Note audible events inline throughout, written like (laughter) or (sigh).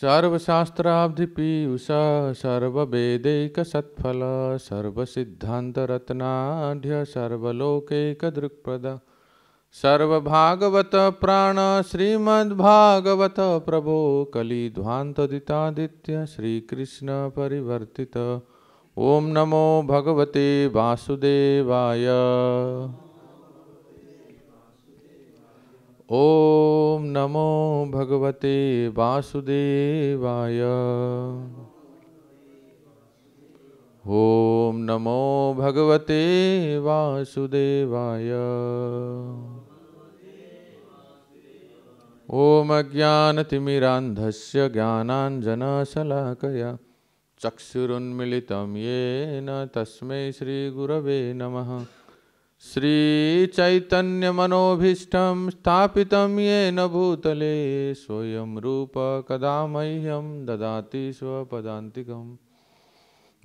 सर्वशास्त्राब्धिपीयूषा सर्ववेदैकसत्फला सर्वसिद्धान्तरत्नाढ्य सर्वलोकैकदृक्प्रदा सर्वभागवत प्राण श्रीमद्भागवत प्रभो कलिध्वान्तदितादित्य श्रीकृष्ण परिवर्तित ॐ नमो भगवते वासुदेवाय ओम नमो भगवते वासुदेवाय ओम नमो भगवते वासुदेवाय ओम अज्ञानतिमिरान्धस्य ज्ञानांजनशलाकया चक्षुरुन्मिलितं येन तस्मै श्रीगुरवे नमः श्री चैतन्य स्थापित ये न भूतले स्वयं रूप कदा मह्यम ददाति स्वपदान्तिकं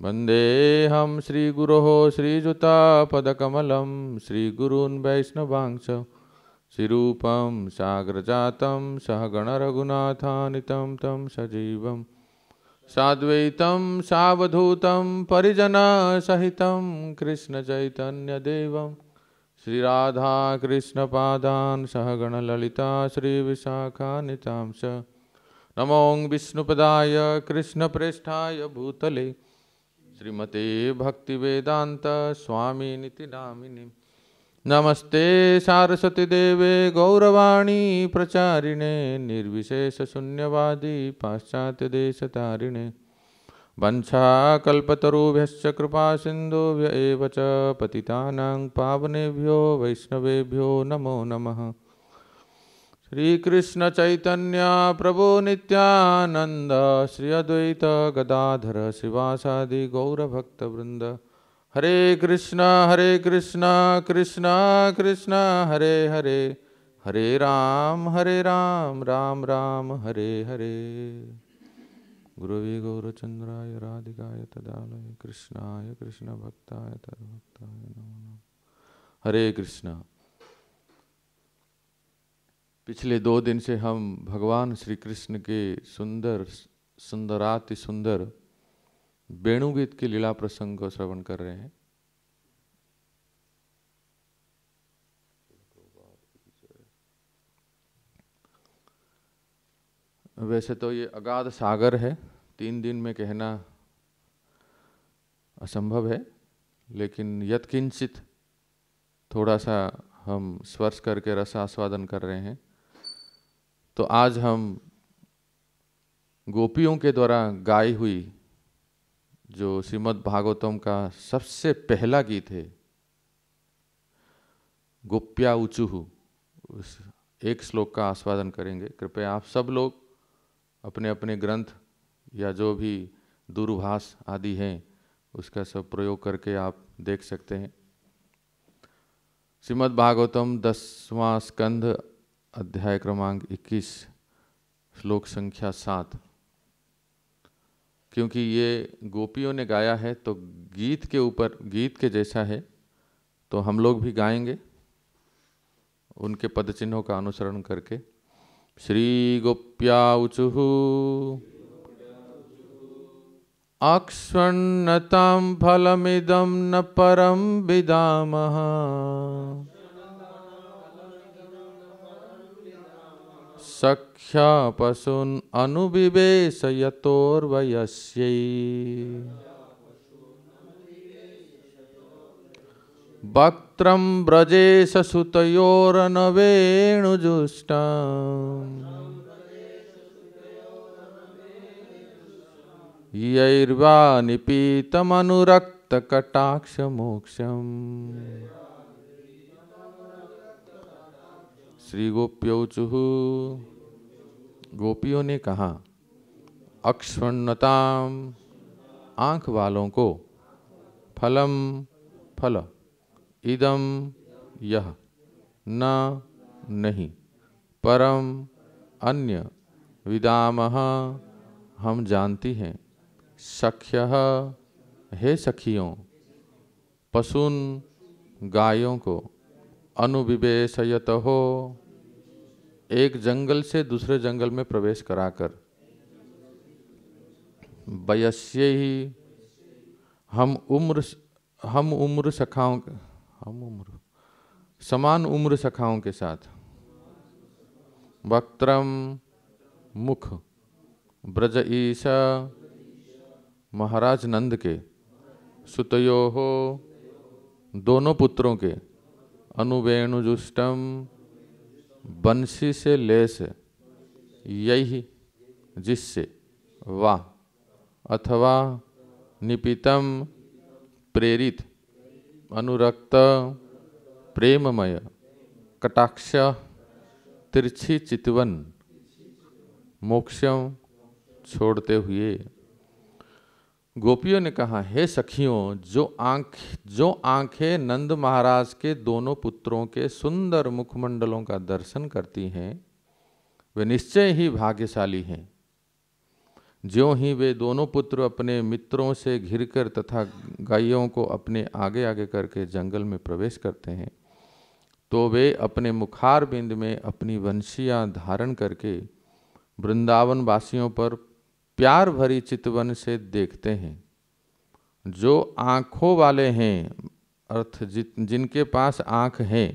वन्देऽहं श्रीगुरोः श्रीयुतापदकमलं श्रीगुरून् वैष्णवांश श्रीरूपं सागरजातं सजीव तं सवधूत साद्वैतं सहित कृष्ण चैतन्यदेव श्री श्रीराधाकृष्णपादान् श्री विशाखा स नमो विष्णुपदाय कृष्णप्रेष्ठाय भूतले श्रीमते भक्तिवेदान्तस्वामिनिति नामिनि नमस्ते सारस्वतीदेवे गौरवाणी प्रचारिणे निर्विशेषशून्यवादी पाश्चात्यदेशतारिणे वंशाकल्पतरुभ्यश्च कृपासिन्धुभ्य एव च पावनेभ्यो वैष्णवभ्यो नमो नमः श्रीकृष्णचैतन्याप्रभो नित्यानन्द श्री अद्वैत गदाधर शिवासादि गौरभक्तवृन्द हरे कृष्ण हरे कृष्ण कृष्ण कृष्ण हरे हरे हरे राम हरे राम राम राम हरे हरे गुरव गौरचन्द्राय राधिकाय तदालय कृष्णाय कृष्णभक्ताय तद्भक्ताय नमो नम हरे कृष्णा पिछले दो दिन से हम भगवान श्री कृष्ण के सुंदर सुंदराति सुंदर वेणुगीत के लीला प्रसंग को श्रवण कर रहे हैं वैसे तो ये अगाध सागर है तीन दिन में कहना असंभव है लेकिन यथकिंचित थोड़ा सा हम स्पर्श करके रस आस्वादन कर रहे हैं तो आज हम गोपियों के द्वारा गाई हुई जो श्रीमद् भागवतम का सबसे पहला गीत है गोप्या उचुहु उस एक श्लोक का आस्वादन करेंगे कृपया आप सब लोग अपने अपने ग्रंथ या जो भी दूरभाष आदि हैं उसका सब प्रयोग करके आप देख सकते हैं श्रीमद् भागवतम दसवां स्कंध अध्याय क्रमांक 21 श्लोक संख्या सात क्योंकि ये गोपियों ने गाया है तो गीत के ऊपर गीत के जैसा है तो हम लोग भी गाएंगे उनके पदचिन्हों का अनुसरण करके श्री गोप्या उचुहू अक्षण्णतां फलमिद न परम विदा सख्या पशुन अनुविवेश अनुविवेशयतोर्वयस्यै ब्रजेश सुतोरन वेणुजुष्टा यैर्वा निपीतमनुरक्तकटाक्षमोक्षम् श्रीगोप्यौचुः गोपियों ने कहा अक्षुण्णताम आंख वालों को फलम फल इदम यह न नहीं परम अन्य विदामह हम जानती हैं सख्य हे सखियों पशुन गायों को अनुविवेश हो एक जंगल से दूसरे जंगल में प्रवेश कराकर वयस्य ही हम उम्र हम उम्र सखाओं हम उम्र समान उम्र सखाओं के साथ वक्त्रम मुख ब्रज ईशा महाराज नंद के सुतयो हो दोनों पुत्रों के अनुवेणुजुष्टम बंशी से लेस यही जिससे वा अथवा निपितम प्रेरित अनुरक्त प्रेममय कटाक्ष तिरछी चितवन मोक्षम छोड़ते हुए गोपियों ने कहा हे सखियों जो आंख जो आंखें नंद महाराज के दोनों पुत्रों के सुंदर मुखमंडलों का दर्शन करती हैं वे निश्चय ही भाग्यशाली हैं जो ही वे दोनों पुत्र अपने मित्रों से घिरकर तथा गायों को अपने आगे आगे करके जंगल में प्रवेश करते हैं तो वे अपने मुखार बिंद में अपनी वंशियाँ धारण करके वृंदावन वासियों पर प्यार भरी चितवन से देखते हैं जो आँखों वाले हैं अर्थ जिनके पास आँख हैं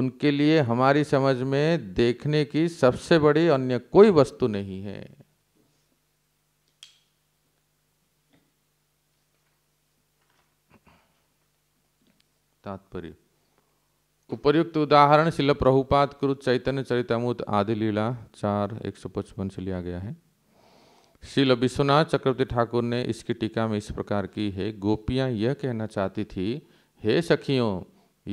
उनके लिए हमारी समझ में देखने की सबसे बड़ी अन्य कोई वस्तु नहीं है तात्पर्य उपर्युक्त उदाहरण शिल प्रभुपात कृत चैतन्य चरितमूत आदि लीला चार एक सौ पचपन से लिया गया है श्री विश्वनाथ चक्रवर्ती ठाकुर ने इसकी टीका में इस प्रकार की है गोपियाँ यह कहना चाहती थी हे सखियों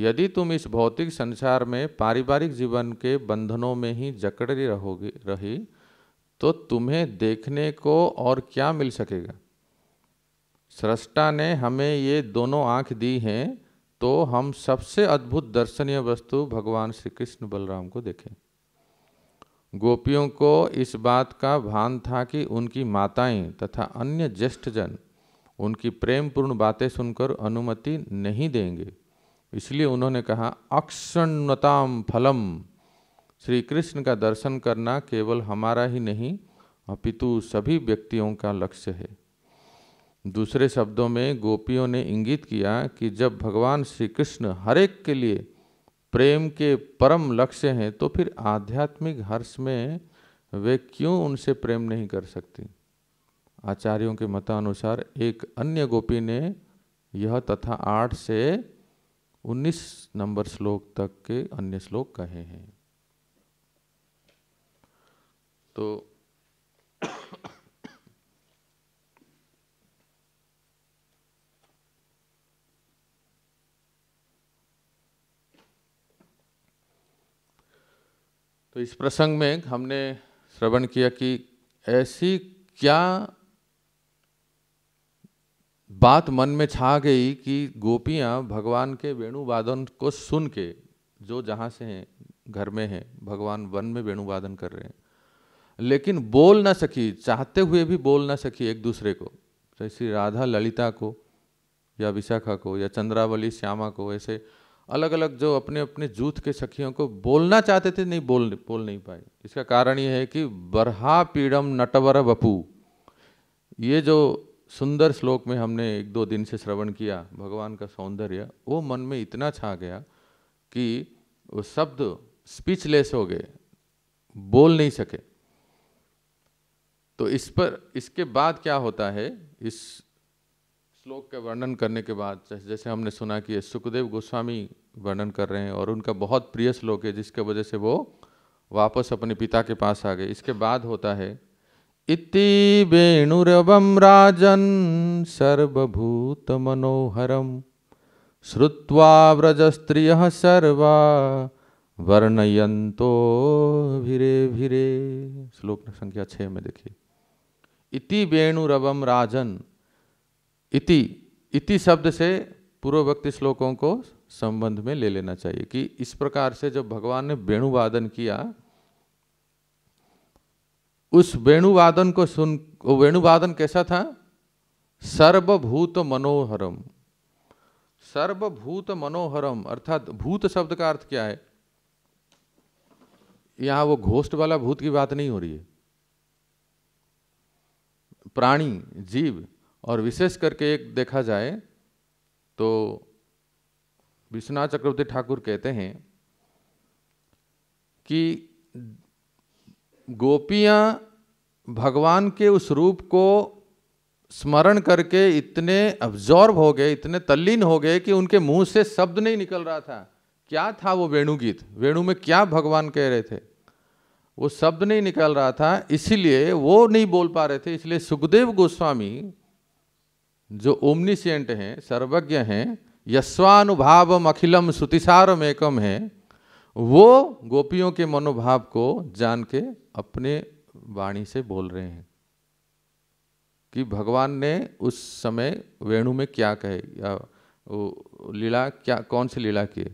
यदि तुम इस भौतिक संसार में पारिवारिक जीवन के बंधनों में ही जकड़ी रहोगे रही तो तुम्हें देखने को और क्या मिल सकेगा सृष्टा ने हमें ये दोनों आँख दी हैं तो हम सबसे अद्भुत दर्शनीय वस्तु भगवान श्री कृष्ण बलराम को देखें गोपियों को इस बात का भान था कि उनकी माताएं तथा अन्य ज्येष्ठजन उनकी प्रेमपूर्ण बातें सुनकर अनुमति नहीं देंगे इसलिए उन्होंने कहा अक्षणताम फलम श्री कृष्ण का दर्शन करना केवल हमारा ही नहीं अपितु सभी व्यक्तियों का लक्ष्य है दूसरे शब्दों में गोपियों ने इंगित किया कि जब भगवान श्री कृष्ण हरेक के लिए प्रेम के परम लक्ष्य हैं तो फिर आध्यात्मिक हर्ष में वे क्यों उनसे प्रेम नहीं कर सकती आचार्यों के मतानुसार एक अन्य गोपी ने यह तथा आठ से उन्नीस नंबर श्लोक तक के अन्य श्लोक कहे हैं तो तो इस प्रसंग में हमने श्रवण किया कि ऐसी क्या बात मन में छा गई कि गोपियां भगवान के वेणुवादन को सुन के जो जहाँ से हैं घर में हैं भगवान वन में वेणुवादन कर रहे हैं लेकिन बोल ना सकी चाहते हुए भी बोल ना सकी एक दूसरे को जैसे राधा ललिता को या विशाखा को या चंद्रावली श्यामा को ऐसे अलग अलग जो अपने अपने जूथ के सखियों को बोलना चाहते थे नहीं बोल बोल नहीं पाए इसका कारण ये है कि बरहा पीड़म नटवर बपू ये जो सुंदर श्लोक में हमने एक दो दिन से श्रवण किया भगवान का सौंदर्य वो मन में इतना छा गया कि वो शब्द स्पीचलेस हो गए बोल नहीं सके तो इस पर इसके बाद क्या होता है इस श्लोक का वर्णन करने के बाद जैसे हमने सुना कि सुखदेव गोस्वामी वर्णन कर रहे हैं और उनका बहुत प्रिय श्लोक है जिसके वजह से वो वापस अपने पिता के पास आ गए इसके बाद होता है इति वेणुरवम राजन सर्वभूत मनोहरम श्रुवा स्त्रिय सर्वा वर्णयंतो भिरे भिरे श्लोक संख्या छः में देखिए इति वेणुरवम राजन इति इति शब्द से पूर्ववक्ति श्लोकों को संबंध में ले लेना चाहिए कि इस प्रकार से जब भगवान ने वेणुवादन किया उस वेणुवादन को सुन वेणुवादन कैसा था सर्वभूत मनोहरम सर्वभूत मनोहरम अर्थात भूत शब्द का अर्थ क्या है यहां वो घोष्ट वाला भूत की बात नहीं हो रही है प्राणी जीव और विशेष करके एक देखा जाए तो विश्वनाथ चक्रवर्ती ठाकुर कहते हैं कि गोपियाँ भगवान के उस रूप को स्मरण करके इतने अब्जॉर्ब हो गए इतने तल्लीन हो गए कि उनके मुंह से शब्द नहीं निकल रहा था क्या था वो वेणुगीत वेणु में क्या भगवान कह रहे थे वो शब्द नहीं निकल रहा था इसीलिए वो नहीं बोल पा रहे थे इसलिए सुखदेव गोस्वामी जो ओमनिशियंट हैं सर्वज्ञ हैं यस्वानुभाव अखिलम श्रुतिसारम एकम है वो गोपियों के मनोभाव को जान के अपने वाणी से बोल रहे हैं कि भगवान ने उस समय वेणु में क्या कहे या लीला क्या कौन सी लीला की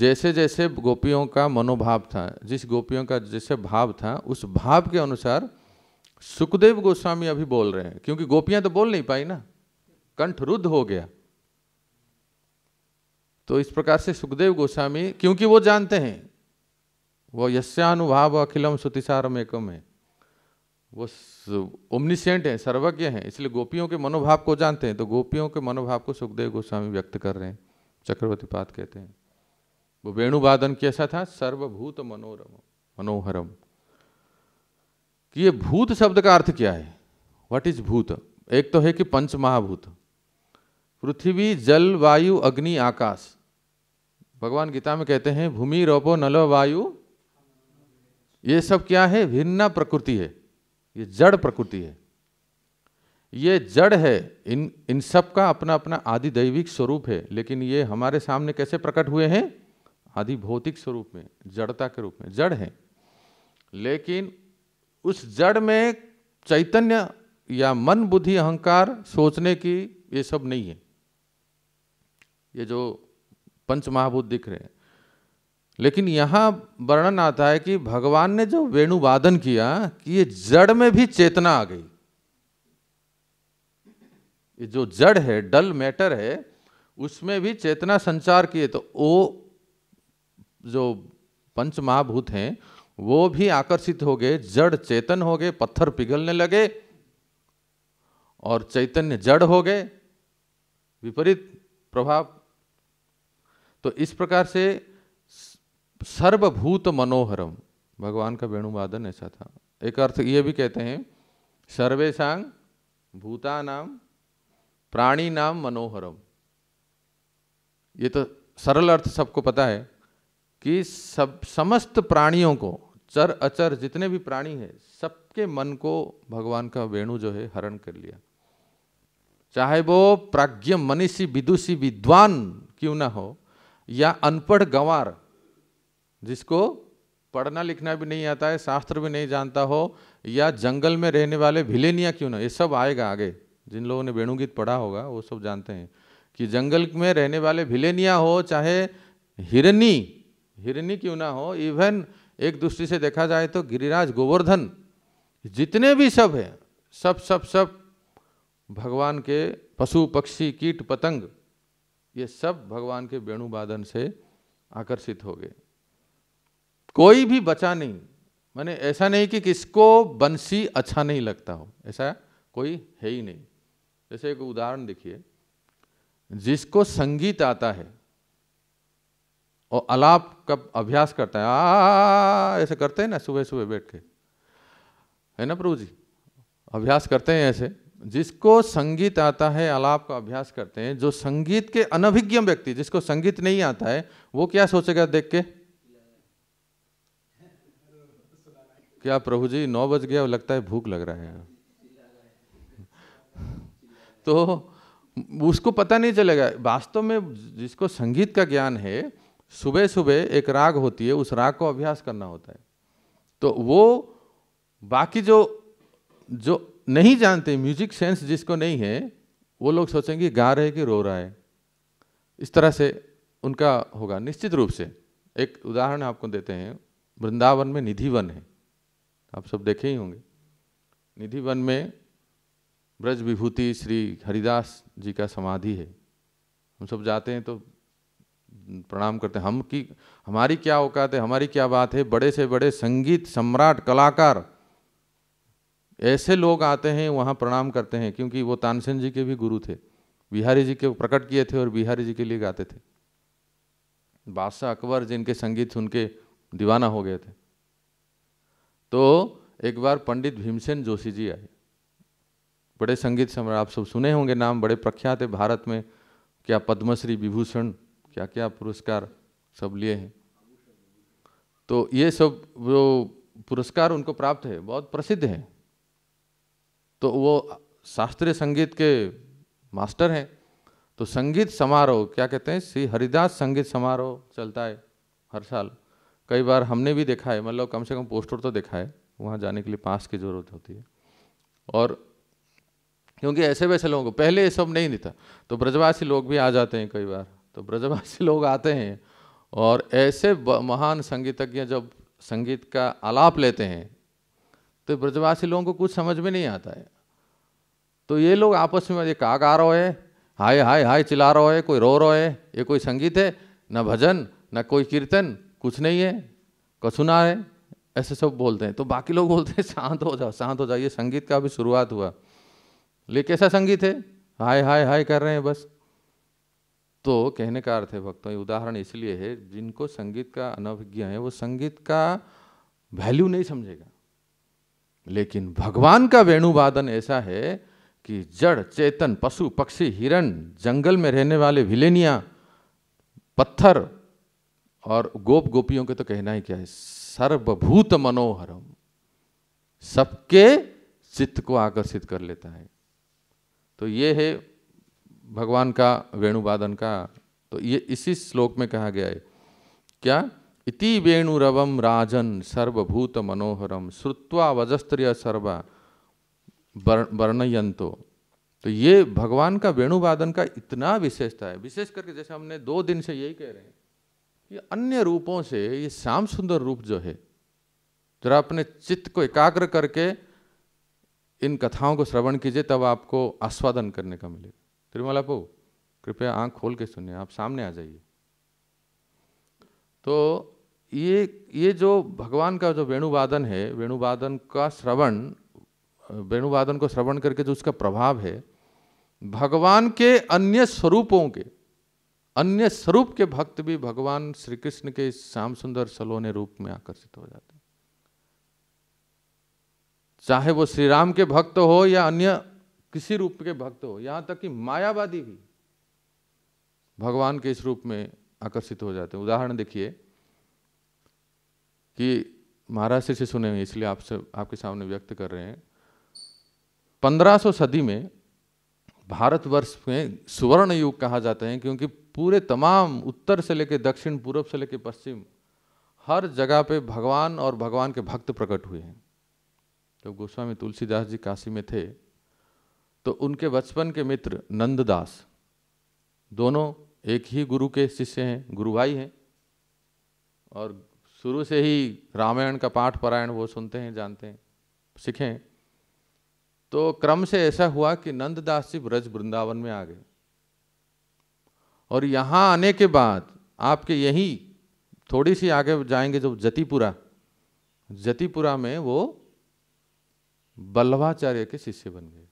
जैसे जैसे गोपियों का मनोभाव था जिस गोपियों का जैसे भाव था उस भाव के अनुसार सुखदेव गोस्वामी अभी बोल रहे हैं क्योंकि गोपियां तो बोल नहीं पाई ना कंठ रुद्ध हो गया तो इस प्रकार से सुखदेव गोस्वामी क्योंकि वो जानते हैं वो यस्यानुभाव अखिलम सुतिसारम एकम है वो ओमनिसेंट है सर्वज्ञ हैं इसलिए गोपियों के मनोभाव को जानते हैं तो गोपियों के मनोभाव को सुखदेव गोस्वामी व्यक्त कर रहे हैं चक्रवर्ती पात कहते हैं वो वेणुवादन कैसा था सर्वभूत मनोरम मनोहरम कि ये भूत शब्द का अर्थ क्या है वट इज भूत एक तो है कि पंच महाभूत पृथ्वी जल वायु अग्नि आकाश भगवान गीता में कहते हैं भूमि रोपो नलो वायु ये सब क्या है भिन्न प्रकृति है ये जड़ प्रकृति है ये जड़ है इन इन सब का अपना अपना आदि दैविक स्वरूप है लेकिन ये हमारे सामने कैसे प्रकट हुए हैं आदि भौतिक स्वरूप में जड़ता के रूप में जड़ है लेकिन उस जड़ में चैतन्य या मन बुद्धि अहंकार सोचने की ये सब नहीं है ये जो पंच महाभूत दिख रहे हैं लेकिन यहाँ वर्णन आता है कि भगवान ने जो वेणुवादन किया कि ये जड़ में भी चेतना आ गई ये जो जड़ है डल मैटर है उसमें भी चेतना संचार किए तो वो जो पंच महाभूत हैं वो भी आकर्षित हो गए जड़ चेतन हो गए पत्थर पिघलने लगे और चैतन्य जड़ हो गए विपरीत प्रभाव तो इस प्रकार से सर्वभूत मनोहरम भगवान का वेणुवादन ऐसा था एक अर्थ ये भी कहते हैं सर्वेशांग भूता नाम प्राणी नाम मनोहरम ये तो सरल अर्थ सबको पता है कि सब समस्त प्राणियों को चर अचर जितने भी प्राणी हैं सबके मन को भगवान का वेणु जो है हरण कर लिया चाहे वो प्राज्ञ मनीषी विदुषी विद्वान क्यों ना हो या अनपढ़ गंवार जिसको पढ़ना लिखना भी नहीं आता है शास्त्र भी नहीं जानता हो या जंगल में रहने वाले भिलेनिया क्यों ना ये सब आएगा आगे जिन लोगों ने वेणुगीत पढ़ा होगा वो सब जानते हैं कि जंगल में रहने वाले भिलेनिया हो चाहे हिरनी हिरनी क्यों ना हो इवन एक दृष्टि से देखा जाए तो गिरिराज गोवर्धन जितने भी सब हैं सब सब सब भगवान के पशु पक्षी कीट पतंग ये सब भगवान के वेणुवादन से आकर्षित हो गए कोई भी बचा नहीं मैंने ऐसा नहीं कि किसको बंसी अच्छा नहीं लगता हो ऐसा कोई है ही नहीं जैसे एक उदाहरण देखिए जिसको संगीत आता है और अलाप का अभ्यास करता है आ ऐसे करते हैं ना सुबह सुबह बैठ के है ना प्रभु जी अभ्यास करते हैं ऐसे जिसको संगीत आता है आलाप का अभ्यास करते हैं जो संगीत के अनभिज्ञ व्यक्ति जिसको संगीत नहीं आता है वो क्या सोचेगा देख के क्या प्रभु जी नौ बज गया लगता है भूख लग रहा है तो उसको पता नहीं चलेगा वास्तव में जिसको संगीत का ज्ञान है सुबह सुबह एक राग होती है उस राग को अभ्यास करना होता है तो वो बाकी जो जो नहीं जानते म्यूजिक सेंस जिसको नहीं है वो लोग सोचेंगे गा रहे कि रो रहा है इस तरह से उनका होगा निश्चित रूप से एक उदाहरण आपको देते हैं वृंदावन में निधि वन है आप सब देखे ही होंगे निधि वन में ब्रज विभूति श्री हरिदास जी का समाधि है हम सब जाते हैं तो प्रणाम करते हैं हम की हमारी क्या औकात है हमारी क्या बात है बड़े से बड़े संगीत सम्राट कलाकार ऐसे लोग आते हैं वहाँ प्रणाम करते हैं क्योंकि वो तानसेन जी के भी गुरु थे बिहारी जी के प्रकट किए थे और बिहारी जी के लिए गाते थे बादशाह अकबर जिनके संगीत सुन के दीवाना हो गए थे तो एक बार पंडित भीमसेन जोशी जी आए बड़े संगीत सम्राट आप सब सुने होंगे नाम बड़े प्रख्यात है भारत में क्या पद्मश्री विभूषण क्या क्या पुरस्कार सब लिए हैं तो ये सब जो पुरस्कार उनको प्राप्त है बहुत प्रसिद्ध हैं तो वो शास्त्रीय संगीत के मास्टर हैं तो संगीत समारोह क्या कहते हैं श्री हरिदास संगीत समारोह चलता है हर साल कई बार हमने भी देखा है मतलब कम से कम पोस्टर तो देखा है वहाँ जाने के लिए पास की ज़रूरत होती है और क्योंकि ऐसे वैसे लोगों को पहले ये सब नहीं दिखता तो ब्रजवासी लोग भी आ जाते हैं कई बार तो ब्रजवासी (laughs) लोग आते हैं और ऐसे महान संगीतज्ञ जब संगीत का आलाप लेते हैं तो ब्रजवासी लोगों को कुछ समझ में नहीं आता है तो ये लोग आपस में ये का गा रहे है हाय हाय हाय चिल्ला रहे है कोई रो रहे है ये कोई संगीत है न भजन न कोई कीर्तन कुछ नहीं है कसुना है ऐसे सब बोलते हैं तो बाकी लोग बोलते हैं शांत हो जाओ शांत हो जाओ ये संगीत का भी शुरुआत हुआ ले कैसा संगीत है हाय हाय हाय कर रहे हैं बस तो कहने का अर्थ है भक्तों उदाहरण इसलिए है जिनको संगीत का अनभिज्ञ है वो संगीत का वैल्यू नहीं समझेगा लेकिन भगवान का वेणुवादन ऐसा है कि जड़ चेतन पशु पक्षी हिरण जंगल में रहने वाले विलेनिया पत्थर और गोप गोपियों के तो कहना ही क्या है सर्वभूत मनोहरम सबके चित्त को आकर्षित कर लेता है तो ये है भगवान का वेणुवादन का तो ये इसी श्लोक में कहा गया है क्या इति वेणुरवम राजन सर्वभूत मनोहरम श्रुत्वा वजस्त्रिय सर्वा वर्णयंतो तो ये भगवान का वेणुवादन का इतना विशेषता है विशेष करके जैसे हमने दो दिन से यही कह रहे हैं कि अन्य रूपों से ये श्याम सुंदर रूप जो है जरा अपने चित्त को एकाग्र करके इन कथाओं को श्रवण कीजिए तब आपको आस्वादन करने का मिलेगा त्रिमला पो कृपया आंख खोल के सुनिए आप सामने आ जाइए तो ये ये जो भगवान का जो वेणुवादन है वेणुवादन का श्रवण वेणुवादन को श्रवण करके जो उसका प्रभाव है भगवान के अन्य स्वरूपों के अन्य स्वरूप के भक्त भी भगवान श्री कृष्ण के श्याम सुंदर सलोने रूप में आकर्षित हो जाते हैं चाहे वो श्री राम के भक्त हो या अन्य किसी रूप के भक्त हो यहां तक कि मायावादी भी भगवान के इस रूप में आकर्षित हो जाते हैं उदाहरण देखिए कि महाराज से सुने हुए इसलिए आपसे आपके सामने व्यक्त कर रहे हैं 1500 सदी में भारतवर्ष में सुवर्ण युग कहा जाता है क्योंकि पूरे तमाम उत्तर से लेकर दक्षिण पूर्व से लेकर पश्चिम हर जगह पे भगवान और भगवान के भक्त प्रकट हुए हैं जब गोस्वामी तुलसीदास जी काशी में थे तो उनके बचपन के मित्र नंददास दोनों एक ही गुरु के शिष्य हैं गुरु भाई हैं और शुरू से ही रामायण का पाठ पारायण वो सुनते हैं जानते हैं सीखें तो क्रम से ऐसा हुआ कि नंददास जी ब्रज वृंदावन में आ गए और यहाँ आने के बाद आपके यही थोड़ी सी आगे जाएंगे जब जतिपुरा जतिपुरा में वो बल्लभाचार्य के शिष्य बन गए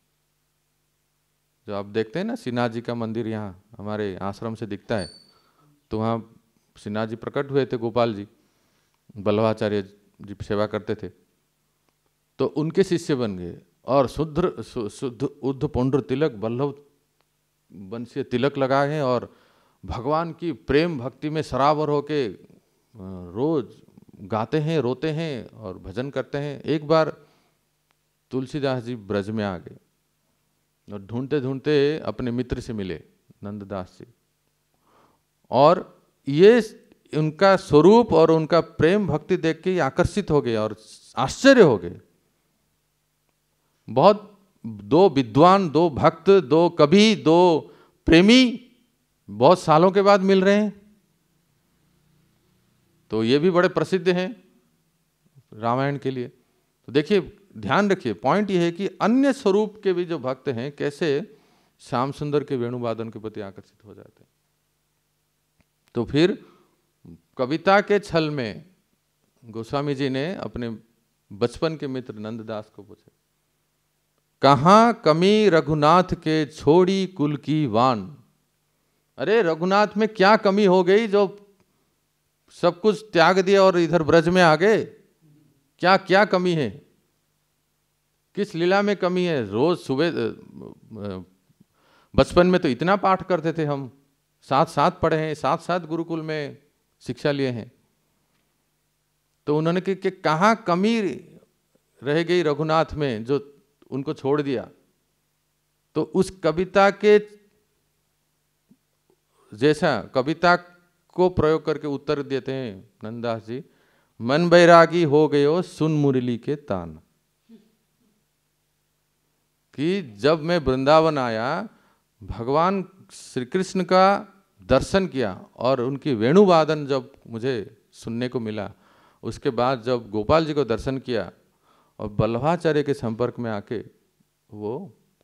जो आप देखते हैं ना सिन्हा जी का मंदिर यहाँ हमारे आश्रम से दिखता है तो वहाँ सिन्हा जी प्रकट हुए थे गोपाल जी बल्लभाचार्य जी सेवा करते थे तो उनके शिष्य बन गए और शुद्ध शुद्ध उद्ध पुण्ड्र तिलक बल्लभ वंशीय तिलक लगाए हैं और भगवान की प्रेम भक्ति में सराबर होके रोज गाते हैं रोते हैं और भजन करते हैं एक बार तुलसीदास जी ब्रज में आ गए और ढूंढते ढूंढते अपने मित्र से मिले नंददास जी और ये उनका स्वरूप और उनका प्रेम भक्ति देख के आकर्षित हो गए और आश्चर्य हो गए बहुत दो विद्वान दो भक्त दो कवि दो प्रेमी बहुत सालों के बाद मिल रहे हैं तो ये भी बड़े प्रसिद्ध हैं रामायण के लिए तो देखिए ध्यान रखिए पॉइंट ये है कि अन्य स्वरूप के भी जो भक्त हैं कैसे श्याम सुंदर के वेणुवादन के प्रति आकर्षित हो जाते हैं तो फिर कविता के छल में गोस्वामी जी ने अपने बचपन के मित्र नंददास को पूछा कहा कमी रघुनाथ के छोड़ी कुल की वान अरे रघुनाथ में क्या कमी हो गई जो सब कुछ त्याग दिया और इधर ब्रज में आ गए क्या क्या कमी है किस लीला में कमी है रोज सुबह बचपन में तो इतना पाठ करते थे हम साथ साथ पढ़े हैं साथ साथ गुरुकुल में शिक्षा लिए हैं तो उन्होंने कि, कि कहाँ कमी रह गई रघुनाथ में जो उनको छोड़ दिया तो उस कविता के जैसा कविता को प्रयोग करके उत्तर देते हैं नंदास जी मन बैरागी हो गए हो सुन मुरली के तान कि जब मैं वृंदावन आया भगवान श्री कृष्ण का दर्शन किया और उनकी वेणुवादन जब मुझे सुनने को मिला उसके बाद जब गोपाल जी को दर्शन किया और बल्लभाचार्य के संपर्क में आके वो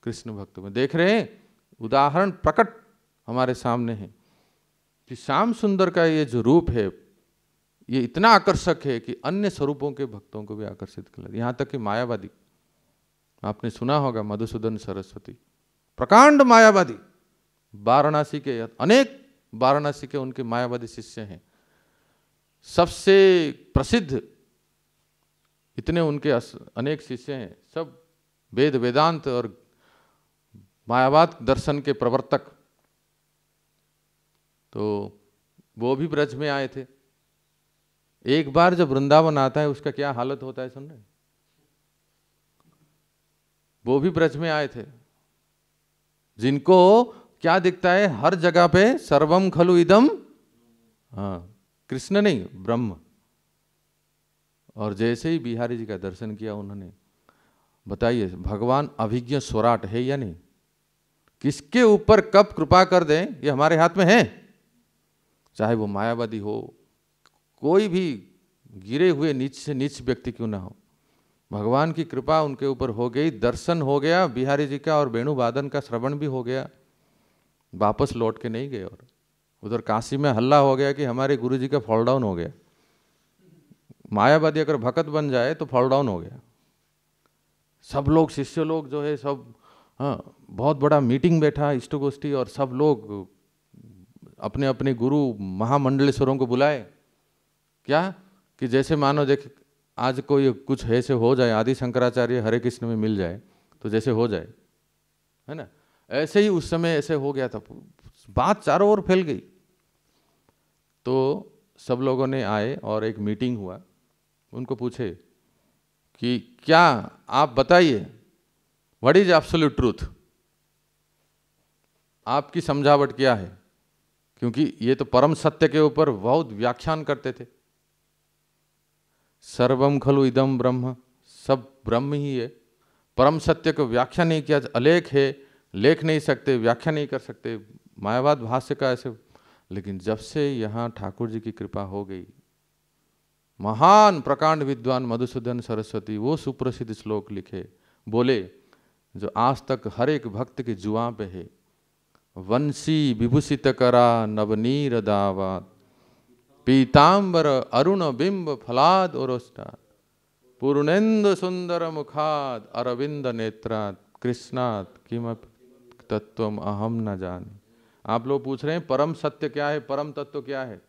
कृष्ण भक्त में देख रहे हैं उदाहरण प्रकट हमारे सामने है कि श्याम सुंदर का ये जो रूप है ये इतना आकर्षक है कि अन्य स्वरूपों के भक्तों को भी आकर्षित कर यहाँ तक कि मायावादी आपने सुना होगा मधुसूदन सरस्वती प्रकांड मायावादी वाराणसी के अनेक वाराणसी के उनके मायावादी शिष्य हैं सबसे प्रसिद्ध इतने उनके अनेक शिष्य हैं सब वेद वेदांत और मायावाद दर्शन के प्रवर्तक तो वो भी ब्रज में आए थे एक बार जब वृंदावन आता है उसका क्या हालत होता है सुन रहे वो भी ब्रज में आए थे जिनको क्या दिखता है हर जगह पे सर्वम खलु इदम हाँ कृष्ण नहीं ब्रह्म और जैसे ही बिहारी जी का दर्शन किया उन्होंने बताइए भगवान अभिज्ञ स्वराट है या नहीं किसके ऊपर कब कृपा कर दें ये हमारे हाथ में है चाहे वो मायावादी हो कोई भी गिरे हुए नीच से नीच व्यक्ति क्यों ना हो भगवान की कृपा उनके ऊपर हो गई दर्शन हो गया बिहारी जी का और वेणुवादन का श्रवण भी हो गया वापस लौट के नहीं गए और उधर काशी में हल्ला हो गया कि हमारे गुरु जी का फॉल डाउन हो गया मायावादी अगर भगत बन जाए तो फॉल डाउन हो गया सब लोग शिष्य लोग जो है सब हाँ बहुत बड़ा मीटिंग बैठा इष्ट गोष्ठी और सब लोग अपने अपने गुरु महामंडलेश्वरों को बुलाए क्या कि जैसे मानो देख आज कोई कुछ ऐसे हो जाए आदि शंकराचार्य हरे कृष्ण में मिल जाए तो जैसे हो जाए है ना ऐसे ही उस समय ऐसे हो गया था बात चारों ओर फैल गई तो सब लोगों ने आए और एक मीटिंग हुआ उनको पूछे कि क्या आप बताइए व्हाट इज एब्सोल्यूट ट्रूथ आपकी समझावट क्या है क्योंकि ये तो परम सत्य के ऊपर बहुत व्याख्यान करते थे सर्वम खलु इदम ब्रह्म सब ब्रह्म ही है परम सत्य को व्याख्या नहीं किया अलेख है लेख नहीं सकते व्याख्या नहीं कर सकते मायावाद भाष्य का ऐसे लेकिन जब से यहाँ ठाकुर जी की कृपा हो गई महान प्रकांड विद्वान मधुसूदन सरस्वती वो सुप्रसिद्ध श्लोक लिखे बोले जो आज तक हर एक भक्त के जुआ पे है वंशी विभूषित करा नवनीर दावात पीताम्बर अरुण बिंब फलाद और पूर्णेन्द्र सुंदर मुखाद अरविंद नेत्रात कृष्णात किमपि तत्व अहम न जाने आप लोग पूछ रहे हैं परम सत्य क्या है परम तत्व क्या है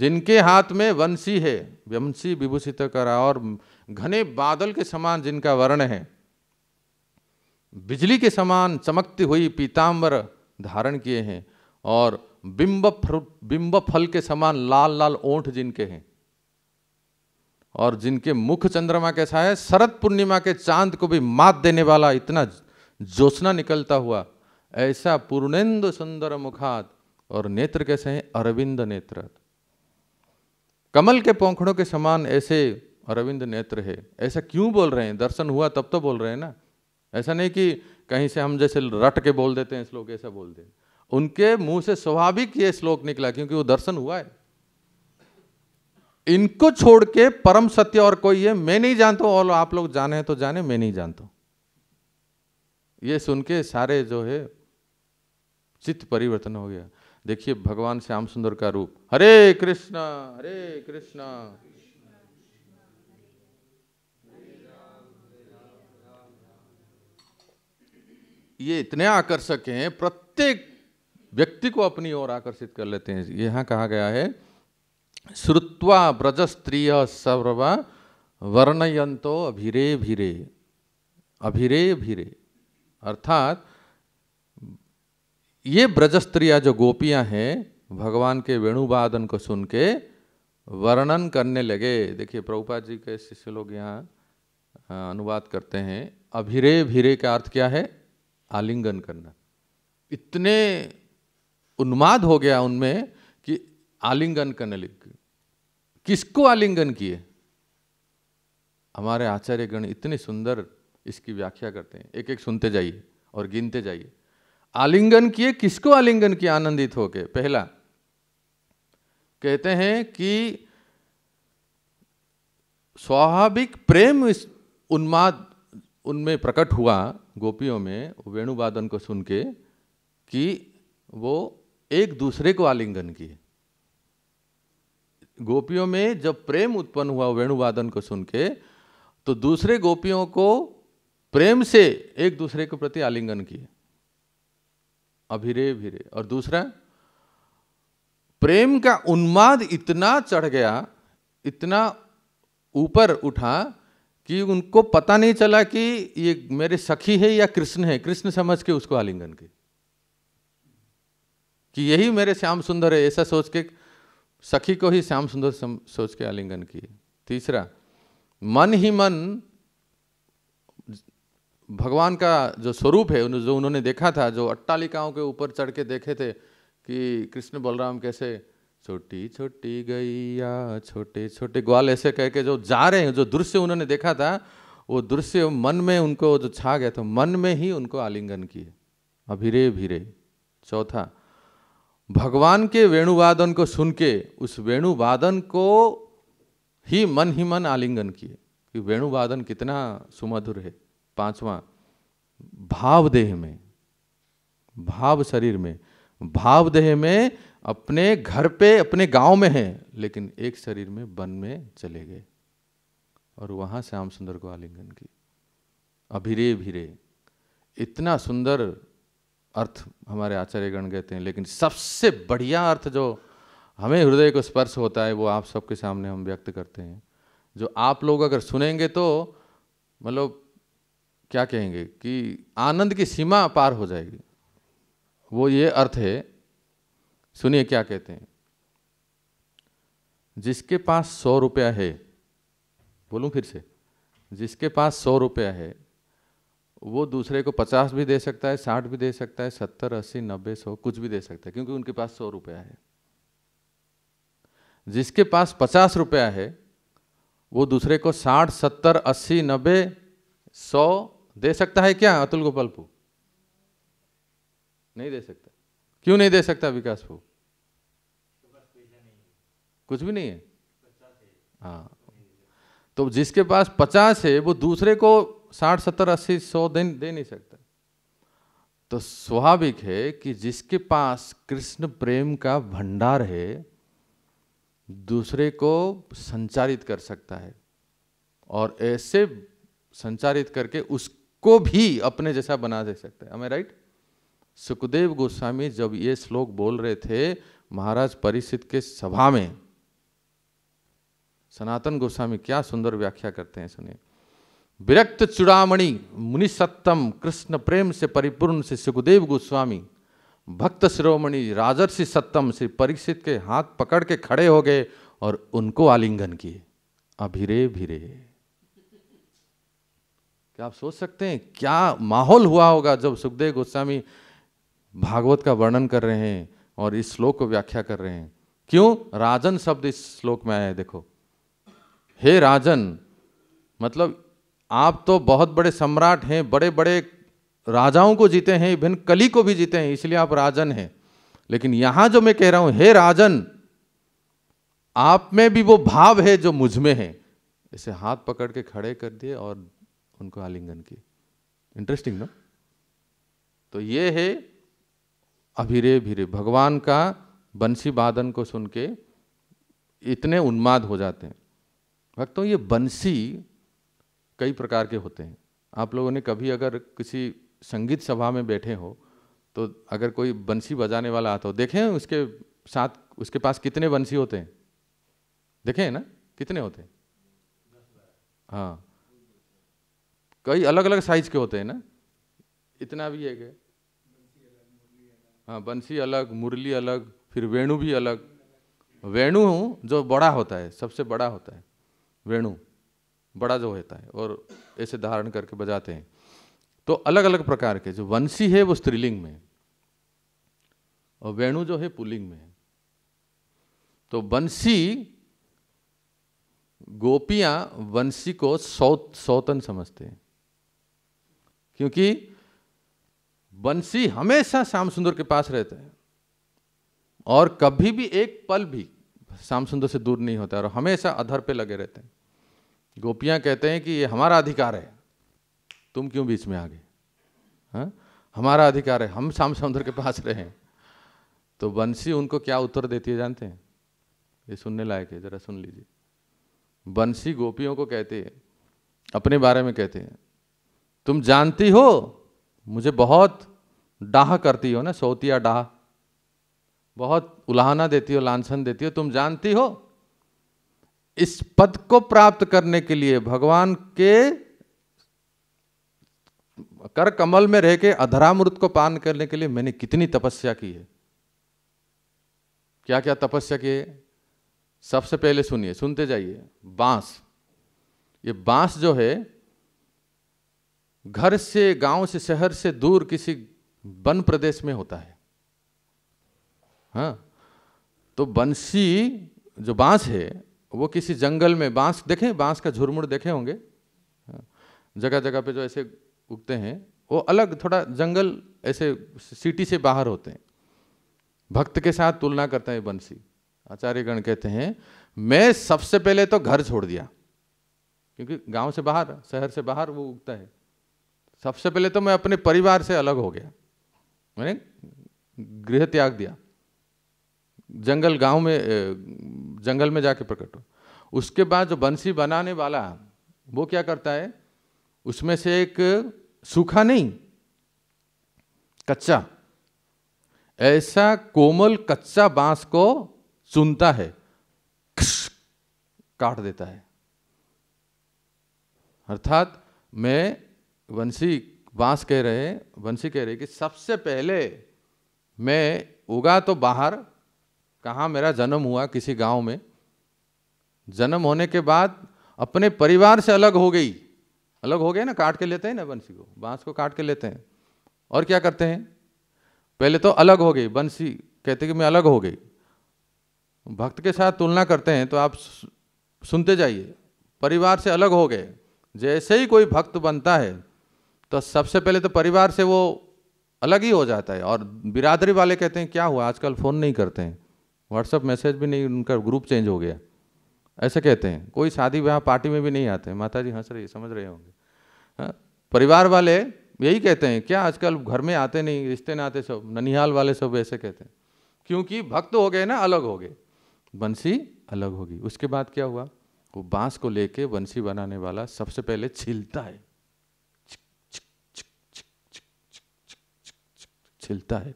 जिनके हाथ में वंशी है वंशी विभूषित करा और घने बादल के समान जिनका वर्ण है बिजली के समान चमकती हुई पीताम्बर धारण किए हैं और बिंब बिंब फल के समान लाल लाल ओंठ जिनके हैं और जिनके मुख चंद्रमा कैसा है शरद पूर्णिमा के चांद को भी मात देने वाला इतना ज्योत्ना निकलता हुआ ऐसा पूर्णेन्द्र सुंदर मुखात और नेत्र कैसे हैं अरविंद नेत्र कमल के पोंखड़ों के समान ऐसे अरविंद नेत्र है ऐसा क्यों बोल रहे हैं दर्शन हुआ तब तो बोल रहे हैं ना ऐसा नहीं कि कहीं से हम जैसे रट के बोल देते हैं श्लोक ऐसा बोल दे उनके मुंह से स्वाभाविक ये श्लोक निकला क्योंकि वो दर्शन हुआ है इनको छोड़ के परम सत्य और कोई है मैं नहीं जानता और आप लोग जाने तो जाने मैं नहीं जानता ये सुन के सारे जो है चित्त परिवर्तन हो गया देखिए भगवान श्याम सुंदर का रूप हरे कृष्णा हरे कृष्णा ये इतने आकर्षक हैं प्रत्येक व्यक्ति को अपनी ओर आकर्षित कर लेते हैं यहां कहा गया है श्रुत्वा ब्रज स्त्रीय सर्वा वर्णयंतो अभिरे भिरे अभिरे भिरे अर्थात ये ब्रजस्त्रिया जो गोपियां हैं भगवान के वेणुवादन को सुन के वर्णन करने लगे देखिए प्रभुपाद जी के शिष्य लोग यहाँ अनुवाद करते हैं अभिरे भिरे का अर्थ क्या है आलिंगन करना इतने उन्माद हो गया उनमें कि आलिंगन करने लगे किसको आलिंगन किए हमारे आचार्य गण इतने सुंदर इसकी व्याख्या करते हैं एक एक सुनते जाइए और गिनते जाइए आलिंगन किए किसको आलिंगन किया आनंदित होके पहला कहते हैं कि स्वाभाविक प्रेम इस उन्माद उनमें प्रकट हुआ गोपियों में वेणुवादन को सुन के कि वो एक दूसरे को आलिंगन किए गोपियों में जब प्रेम उत्पन्न हुआ वेणुवादन को सुन के तो दूसरे गोपियों को प्रेम से एक दूसरे के प्रति आलिंगन किए अभिरे भिरे और दूसरा प्रेम का उन्माद इतना चढ़ गया इतना ऊपर उठा कि उनको पता नहीं चला कि ये मेरे सखी है या कृष्ण है कृष्ण समझ के उसको आलिंगन के कि यही मेरे श्याम सुंदर है ऐसा सोच के सखी को ही श्याम सुंदर सोच के आलिंगन किए तीसरा मन ही मन भगवान का जो स्वरूप है जो उन्होंने देखा था जो अट्टालिकाओं के ऊपर चढ़ के देखे थे कि कृष्ण बलराम कैसे छोटी छोटी गैया छोटे छोटे ग्वाल ऐसे कह के जो जा रहे हैं जो दृश्य उन्होंने देखा था वो दृश्य मन में उनको जो छा गया था मन में ही उनको आलिंगन किए अभिरे भिरे चौथा भगवान के वेणुवादन को सुन के उस वेणुवादन को ही मन ही मन आलिंगन किए कि वेणुवादन कितना सुमधुर है पांचवा भाव देह में भाव शरीर में भाव देह में अपने घर पे अपने गांव में है लेकिन एक शरीर में वन में चले गए और वहाँ श्याम सुंदर को आलिंगन की अभिरे भिरे इतना सुंदर अर्थ हमारे आचार्यगण कहते हैं लेकिन सबसे बढ़िया अर्थ जो हमें हृदय को स्पर्श होता है वो आप सबके सामने हम व्यक्त करते हैं जो आप लोग अगर सुनेंगे तो मतलब क्या कहेंगे कि आनंद की सीमा पार हो जाएगी वो ये अर्थ है सुनिए क्या कहते हैं जिसके पास सौ रुपया है बोलूं फिर से जिसके पास सौ रुपया है वो दूसरे को पचास भी दे सकता है साठ भी दे सकता है सत्तर अस्सी नब्बे सौ कुछ भी दे सकता है क्योंकि उनके पास सौ रुपया है जिसके पास पचास रुपया है वो दूसरे को साठ सत्तर अस्सी नब्बे सौ दे सकता है क्या अतुल गोपाल पू नहीं दे सकता क्यों नहीं दे सकता विकास पू कुछ भी नहीं है हाँ तो जिसके पास पचास है वो दूसरे को साठ सत्तर अस्सी सौ दिन दे नहीं सकता तो स्वाभाविक है कि जिसके पास कृष्ण प्रेम का भंडार है दूसरे को संचारित कर सकता है और ऐसे संचारित करके उस को भी अपने जैसा बना दे सकते हैं हमें राइट सुखदेव गोस्वामी जब ये श्लोक बोल रहे थे महाराज परिषद के सभा में सनातन गोस्वामी क्या सुंदर व्याख्या करते हैं सुनिए विरक्त मुनि सत्तम कृष्ण प्रेम से परिपूर्ण से सुखदेव गोस्वामी भक्त शिरोमणि राजर्षि सत्तम से परीक्षित के हाथ पकड़ के खड़े हो गए और उनको आलिंगन किए अभिरे भिरे, भिरे। क्या आप सोच सकते हैं क्या माहौल हुआ होगा जब सुखदेव गोस्वामी भागवत का वर्णन कर रहे हैं और इस श्लोक को व्याख्या कर रहे हैं क्यों राजन शब्द इस श्लोक में आया है देखो हे राजन मतलब आप तो बहुत बड़े सम्राट हैं बड़े बड़े राजाओं को जीते हैं इवन कली को भी जीते हैं इसलिए आप राजन हैं लेकिन यहां जो मैं कह रहा हूं हे राजन आप में भी वो भाव है जो मुझ में है इसे हाथ पकड़ के खड़े कर दिए और उनको आलिंगन की इंटरेस्टिंग ना तो ये है अभिरे भिरे भगवान का बंसी वादन को सुन के इतने उन्माद हो जाते हैं भक्तों ये बंसी कई प्रकार के होते हैं आप लोगों ने कभी अगर किसी संगीत सभा में बैठे हो तो अगर कोई बंसी बजाने वाला आता हो देखें उसके साथ उसके पास कितने बंसी होते हैं देखें ना कितने होते हैं हाँ कई अलग अलग साइज के होते हैं ना इतना भी है क्या हाँ बंसी अलग मुरली अलग फिर वेणु भी अलग वेणु जो बड़ा होता है सबसे बड़ा होता है वेणु बड़ा जो होता है और ऐसे धारण करके बजाते हैं तो अलग अलग प्रकार के जो वंशी है वो स्त्रीलिंग में और वेणु जो है पुलिंग में है तो वंशी गोपियां वंशी को सौत सौतन समझते हैं क्योंकि बंसी हमेशा श्याम सुंदर के पास रहते हैं और कभी भी एक पल भी श्याम सुंदर से दूर नहीं होता और हमेशा अधर पे लगे रहते हैं गोपियां कहते हैं कि ये हमारा अधिकार है तुम क्यों बीच में आ गए हाँ? हमारा अधिकार है हम श्याम सुंदर के पास रहे तो बंसी उनको क्या उत्तर देती है जानते हैं ये सुनने लायक है ज़रा सुन लीजिए बंसी गोपियों को कहते हैं अपने बारे में कहते हैं तुम जानती हो मुझे बहुत डाह करती हो ना सोतिया डाह बहुत उलाहना देती हो लांछन देती हो तुम जानती हो इस पद को प्राप्त करने के लिए भगवान के कर कमल में रह के अधरामृत को पान करने के लिए मैंने कितनी तपस्या की है क्या क्या तपस्या की है सबसे पहले सुनिए सुनते जाइए बांस ये बांस जो है घर से गांव से शहर से दूर किसी वन प्रदेश में होता है हाँ तो बंसी जो बांस है वो किसी जंगल में बांस देखें बांस का झुरमुड़ देखे होंगे हाँ, जगह जगह पे जो ऐसे उगते हैं वो अलग थोड़ा जंगल ऐसे सिटी से बाहर होते हैं भक्त के साथ तुलना करते हैं बंसी आचार्यगण कहते हैं मैं सबसे पहले तो घर छोड़ दिया क्योंकि गांव से बाहर शहर से बाहर वो उगता है सबसे पहले तो मैं अपने परिवार से अलग हो गया मैंने गृह त्याग दिया जंगल गांव में जंगल में जाके प्रकट हो उसके बाद जो बंसी बनाने वाला वो क्या करता है उसमें से एक सूखा नहीं कच्चा ऐसा कोमल कच्चा बांस को चुनता है काट देता है अर्थात मैं वंशी बांस कह रहे वंशी कह रहे कि सबसे पहले मैं उगा तो बाहर कहाँ मेरा जन्म हुआ किसी गांव में जन्म होने के बाद अपने परिवार से अलग हो गई अलग हो गए ना काट के लेते हैं ना बंसी को बांस को काट के लेते हैं और क्या करते हैं पहले तो अलग हो गई बंसी कहते कि मैं अलग हो गई भक्त के साथ तुलना करते हैं तो आप सुनते जाइए परिवार से अलग हो गए जैसे ही कोई भक्त बनता है तो सबसे पहले तो परिवार से वो अलग ही हो जाता है और बिरादरी वाले कहते हैं क्या हुआ आजकल फ़ोन नहीं करते हैं व्हाट्सअप मैसेज भी नहीं उनका ग्रुप चेंज हो गया ऐसे कहते हैं कोई शादी ब्याह पार्टी में भी नहीं आते माता जी हंस रही समझ रहे होंगे हाँ? परिवार वाले यही कहते हैं क्या आजकल घर में आते नहीं रिश्ते नाते आते सब ननिहाल वाले सब ऐसे कहते हैं क्योंकि भक्त हो गए ना अलग हो गए बंसी अलग होगी उसके बाद क्या हुआ वो बांस को लेके बंसी बनाने वाला सबसे पहले छीलता है छिलता है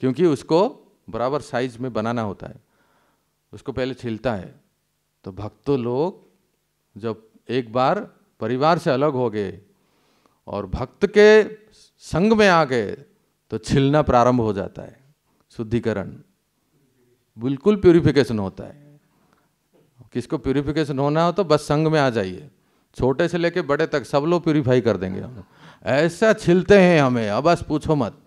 क्योंकि उसको बराबर साइज में बनाना होता है उसको पहले छिलता है तो भक्तों लोग जब एक बार परिवार से अलग हो गए और भक्त के संग में आ गए तो छिलना प्रारंभ हो जाता है शुद्धिकरण बिल्कुल प्यूरिफिकेशन होता है किसको प्यूरिफिकेशन होना हो तो बस संग में आ जाइए छोटे से लेके बड़े तक सब लोग प्यूरिफाई कर देंगे हम ऐसा छिलते हैं हमें अब बस पूछो मत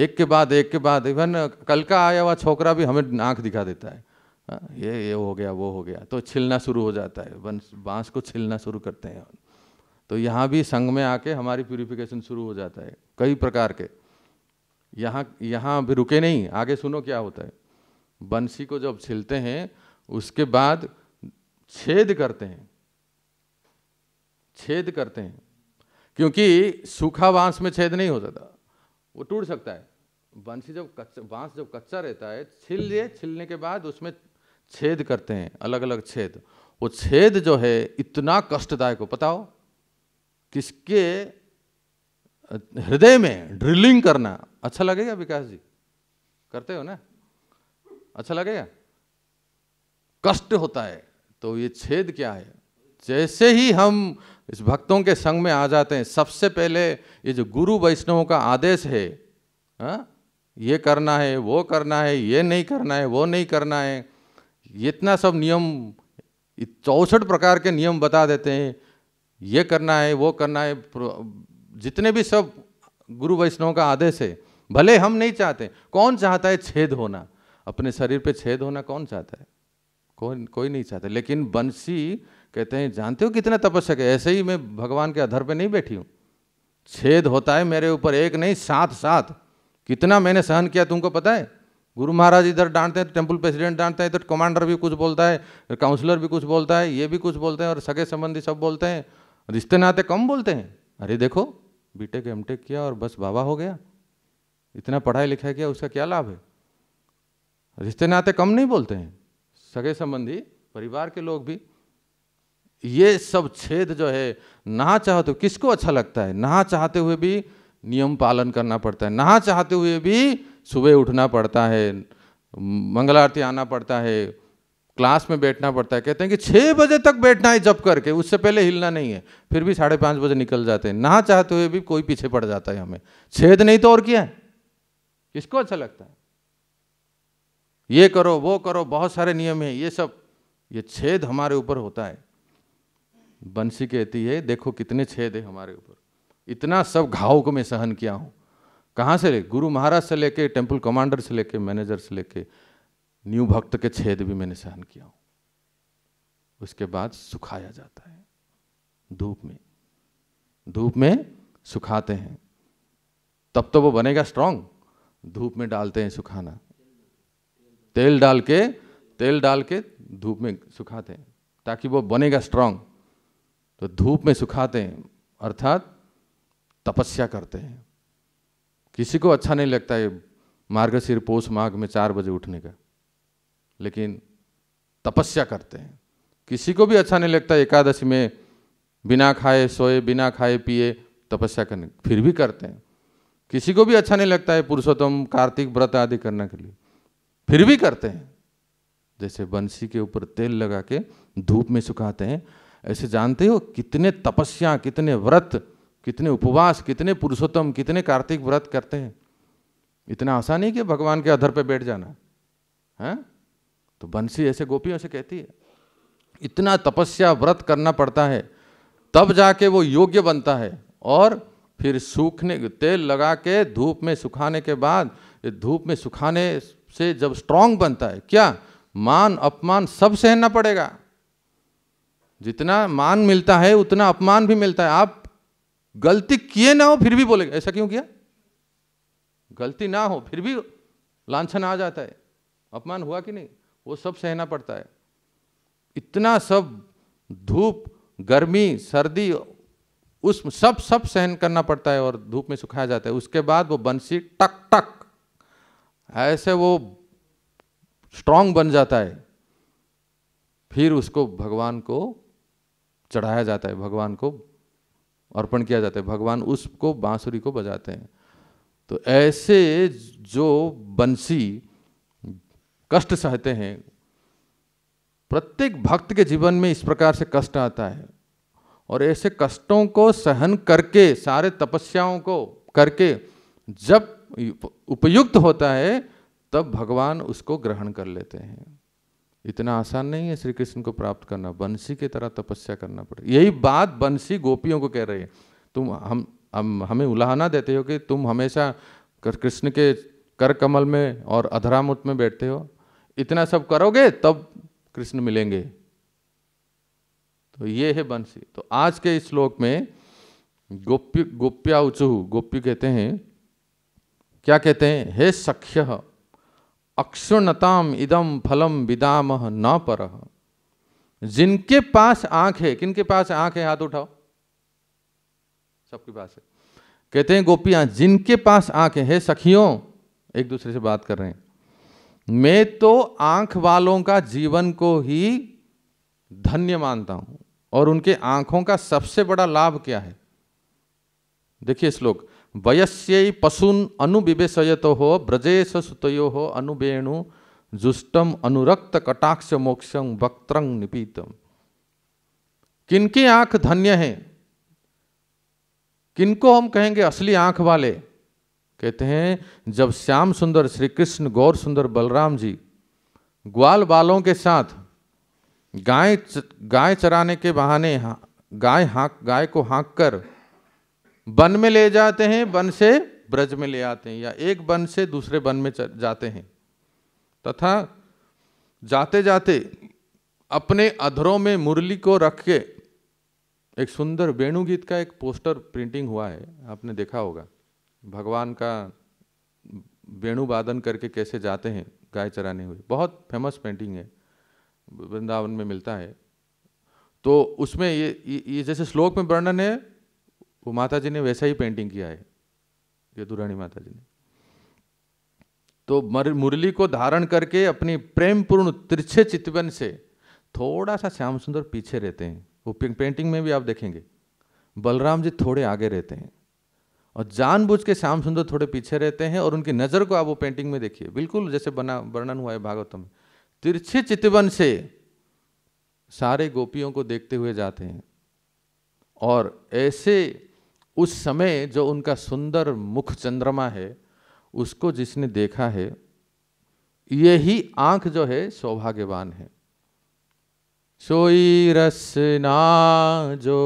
एक के बाद एक के बाद इवन कल का आया हुआ छोकरा भी हमें आँख दिखा देता है हाँ, ये ये हो गया वो हो गया तो छिलना शुरू हो जाता है बांस को छिलना शुरू करते हैं तो यहाँ भी संघ में आके हमारी प्यूरिफिकेशन शुरू हो जाता है कई प्रकार के यहाँ यहाँ अभी रुके नहीं आगे सुनो क्या होता है बंसी को जब छिलते हैं उसके बाद छेद करते हैं छेद करते हैं क्योंकि सूखा बांस में छेद नहीं हो जाता वो टूट सकता है बंसी जब कच्चा बांस जब कच्चा रहता है छिल लिए छिलने के बाद उसमें छेद करते हैं अलग अलग छेद वो छेद जो है इतना कष्टदायक हो हो किसके हृदय में ड्रिलिंग करना अच्छा लगेगा विकास जी करते हो ना अच्छा लगेगा कष्ट होता है तो ये छेद क्या है जैसे ही हम इस भक्तों के संग में आ जाते हैं सबसे पहले ये जो गुरु वैष्णवों का आदेश है हा? ये करना है वो करना है ये नहीं करना है वो नहीं करना है इतना सब नियम चौसठ प्रकार के नियम बता देते हैं ये करना है वो करना है जितने भी सब गुरु वैष्णव का आदेश है भले हम नहीं चाहते कौन चाहता है छेद होना अपने शरीर पे छेद होना कौन चाहता है कौन कोई नहीं चाहता लेकिन बंसी कहते हैं जानते हो कितना तपस्या है ऐसे ही मैं भगवान के अधर पे नहीं बैठी हूँ छेद होता है मेरे ऊपर एक नहीं सात सात कितना मैंने सहन किया तुमको पता है गुरु महाराज इधर डांटते हैं तो टेम्पल प्रेसिडेंट डांटते हैं इधर कमांडर भी कुछ बोलता है काउंसलर भी कुछ बोलता है ये भी कुछ बोलते हैं और सगे संबंधी सब बोलते हैं रिश्ते नाते कम बोलते हैं अरे देखो बीटेक एमटेक किया और बस बाबा हो गया इतना पढ़ाई लिखाई किया उसका क्या लाभ है रिश्ते नाते कम नहीं बोलते हैं सगे संबंधी परिवार के लोग भी ये सब छेद जो है नहा चाहो तो किसको अच्छा लगता है नहा चाहते हुए भी नियम पालन करना पड़ता है नहा चाहते हुए भी सुबह उठना पड़ता है मंगल आरती आना पड़ता है क्लास में बैठना पड़ता है कहते हैं कि छः बजे तक बैठना है जब करके उससे पहले हिलना नहीं है फिर भी साढ़े पाँच बजे निकल जाते हैं नहा चाहते हुए भी कोई पीछे पड़ जाता है हमें छेद नहीं तो और क्या है किसको अच्छा लगता है ये करो वो करो बहुत सारे नियम हैं ये सब ये छेद हमारे ऊपर होता है बंसी कहती है देखो कितने छेद है हमारे ऊपर इतना सब घाव को मैं सहन किया हूँ कहाँ से ले गुरु महाराज से लेके टेम्पल कमांडर से लेके मैनेजर से लेके न्यू भक्त के छेद भी मैंने सहन किया हूँ उसके बाद सुखाया जाता है धूप में धूप में सुखाते हैं तब तो वो बनेगा स्ट्रांग धूप में डालते हैं सुखाना तेल डाल के तेल डाल के धूप में सुखाते हैं ताकि वो बनेगा स्ट्रांग तो धूप में सुखाते हैं अर्थात तपस्या करते हैं किसी को अच्छा नहीं लगता है मार्गशीर पोष माघ में चार बजे उठने का लेकिन तपस्या करते हैं किसी को भी अच्छा नहीं लगता एकादशी में बिना खाए सोए बिना खाए पिए तपस्या करने फिर भी करते हैं किसी को भी अच्छा नहीं लगता है पुरुषोत्तम कार्तिक व्रत आदि करने के लिए फिर भी करते हैं जैसे बंसी के ऊपर तेल लगा के धूप में सुखाते हैं ऐसे जानते हो कितने तपस्या कितने व्रत कितने उपवास कितने पुरुषोत्तम कितने कार्तिक व्रत करते हैं इतना आसान है कि भगवान के अधर पे बैठ जाना है तो बंसी ऐसे गोपियों से कहती है इतना तपस्या व्रत करना पड़ता है तब जाके वो योग्य बनता है और फिर सूखने तेल लगा के धूप में सुखाने के बाद धूप में सुखाने से जब स्ट्रांग बनता है क्या मान अपमान सब सहना पड़ेगा जितना मान मिलता है उतना अपमान भी मिलता है आप गलती किए ना हो फिर भी बोले ऐसा क्यों किया गलती ना हो फिर भी लाछन आ जाता है अपमान हुआ कि नहीं वो सब सहना पड़ता है इतना सब धूप गर्मी सर्दी उस सब सब सहन करना पड़ता है और धूप में सुखाया जाता है उसके बाद वो बंसी टक टक ऐसे वो स्ट्रांग बन जाता है फिर उसको भगवान को चढ़ाया जाता है भगवान को अर्पण किया जाता है भगवान उसको बांसुरी को बजाते हैं तो ऐसे जो बंसी कष्ट सहते हैं प्रत्येक भक्त के जीवन में इस प्रकार से कष्ट आता है और ऐसे कष्टों को सहन करके सारे तपस्याओं को करके जब उपयुक्त होता है तब भगवान उसको ग्रहण कर लेते हैं इतना आसान नहीं है श्री कृष्ण को प्राप्त करना बंसी की तरह तपस्या करना पड़े यही बात बंसी गोपियों को कह रहे हैं तुम हम हम हमें उलाहना देते हो कि तुम हमेशा कृष्ण के कर कमल में और अधरामुट में बैठते हो इतना सब करोगे तब कृष्ण मिलेंगे तो ये है बंसी तो आज के इस श्लोक में गोप्य गोप्या उचू गोप्य कहते हैं क्या कहते हैं हे सख्य अक्षुणताम इदम फलम विदाम न पर जिनके पास आंख है किनके पास आंख है हाथ उठाओ सबके पास है कहते हैं गोपियां जिनके पास आंख है सखियों एक दूसरे से बात कर रहे हैं मैं तो आंख वालों का जीवन को ही धन्य मानता हूं और उनके आंखों का सबसे बड़ा लाभ क्या है देखिए श्लोक वयस्य पशुन अनुविवेशयत हो ब्रजेश सुतो हो अनुबेणु जुष्टम अनुरक्त कटाक्ष मोक्षं वक्त्रं निपीतम किनकी आंख धन्य है किनको हम कहेंगे असली आंख वाले कहते हैं जब श्याम सुंदर श्री कृष्ण गौर सुंदर बलराम जी ग्वाल बालों के साथ गाय गाय चराने के बहाने गाय हाँक गाय को हाँक कर वन में ले जाते हैं वन से ब्रज में ले आते हैं या एक वन से दूसरे वन में जाते हैं तथा जाते जाते अपने अधरों में मुरली को रख के एक सुंदर वेणुगीत का एक पोस्टर प्रिंटिंग हुआ है आपने देखा होगा भगवान का वेणु वादन करके कैसे जाते हैं गाय चराने हुए बहुत फेमस पेंटिंग है वृंदावन में मिलता है तो उसमें ये ये जैसे श्लोक में वर्णन है वो माता जी ने वैसा ही पेंटिंग किया है ये दुरानी माता जी ने तो मुरली को धारण करके अपनी प्रेम पूर्ण तिरछे चितवन से थोड़ा सा श्याम सुंदर पीछे रहते हैं वो पेंटिंग में भी आप देखेंगे बलराम जी थोड़े आगे रहते हैं और जानबूझ के श्याम सुंदर थोड़े पीछे रहते हैं और उनकी नज़र को आप वो पेंटिंग में देखिए बिल्कुल जैसे बना वर्णन हुआ है भागवतम में तिरछे चितवन से सारे गोपियों को देखते हुए जाते हैं और ऐसे उस समय जो उनका सुंदर मुख चंद्रमा है उसको जिसने देखा है ये ही आंख जो है सौभाग्यवान है सोई रसना जो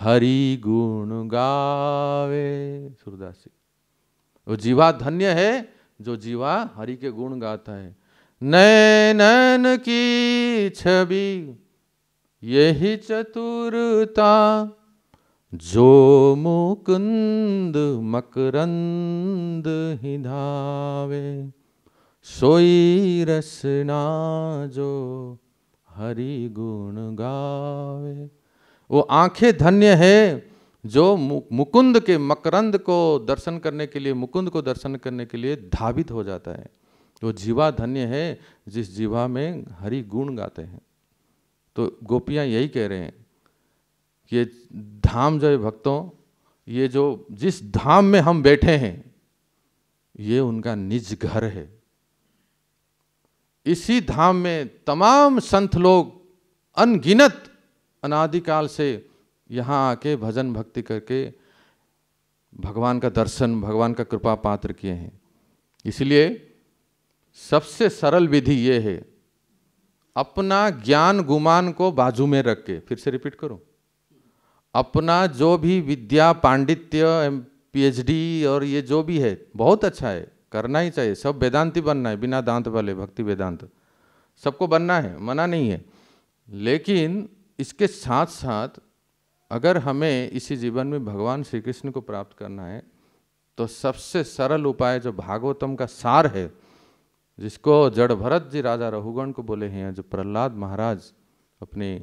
हरि गुण गावे सूरदास जी वो जीवा धन्य है जो जीवा हरि के गुण गाता है नैनन की छवि यही चतुरता जो मुकुंद मकरंद ही धावे सोई रसना जो हरि गुण गावे वो आंखें धन्य है जो मुकुंद के मकरंद को दर्शन करने के लिए मुकुंद को दर्शन करने के लिए धावित हो जाता है वो जीवा धन्य है जिस जीवा में हरि गुण गाते हैं तो गोपियाँ यही कह रहे हैं ये धाम जो है भक्तों ये जो जिस धाम में हम बैठे हैं ये उनका निज घर है इसी धाम में तमाम संत लोग अनगिनत अनादिकाल से यहाँ आके भजन भक्ति करके भगवान का दर्शन भगवान का कृपा पात्र किए हैं इसलिए सबसे सरल विधि ये है अपना ज्ञान गुमान को बाजू में रख के फिर से रिपीट करो अपना जो भी विद्या पांडित्य पीएचडी और ये जो भी है बहुत अच्छा है करना ही चाहिए सब वेदांती बनना है बिना दांत वाले भक्ति वेदांत सबको बनना है मना नहीं है लेकिन इसके साथ साथ अगर हमें इसी जीवन में भगवान श्री कृष्ण को प्राप्त करना है तो सबसे सरल उपाय जो भागवतम का सार है जिसको जड़ भरत जी राजा रघुगण को बोले हैं जो प्रहलाद महाराज अपने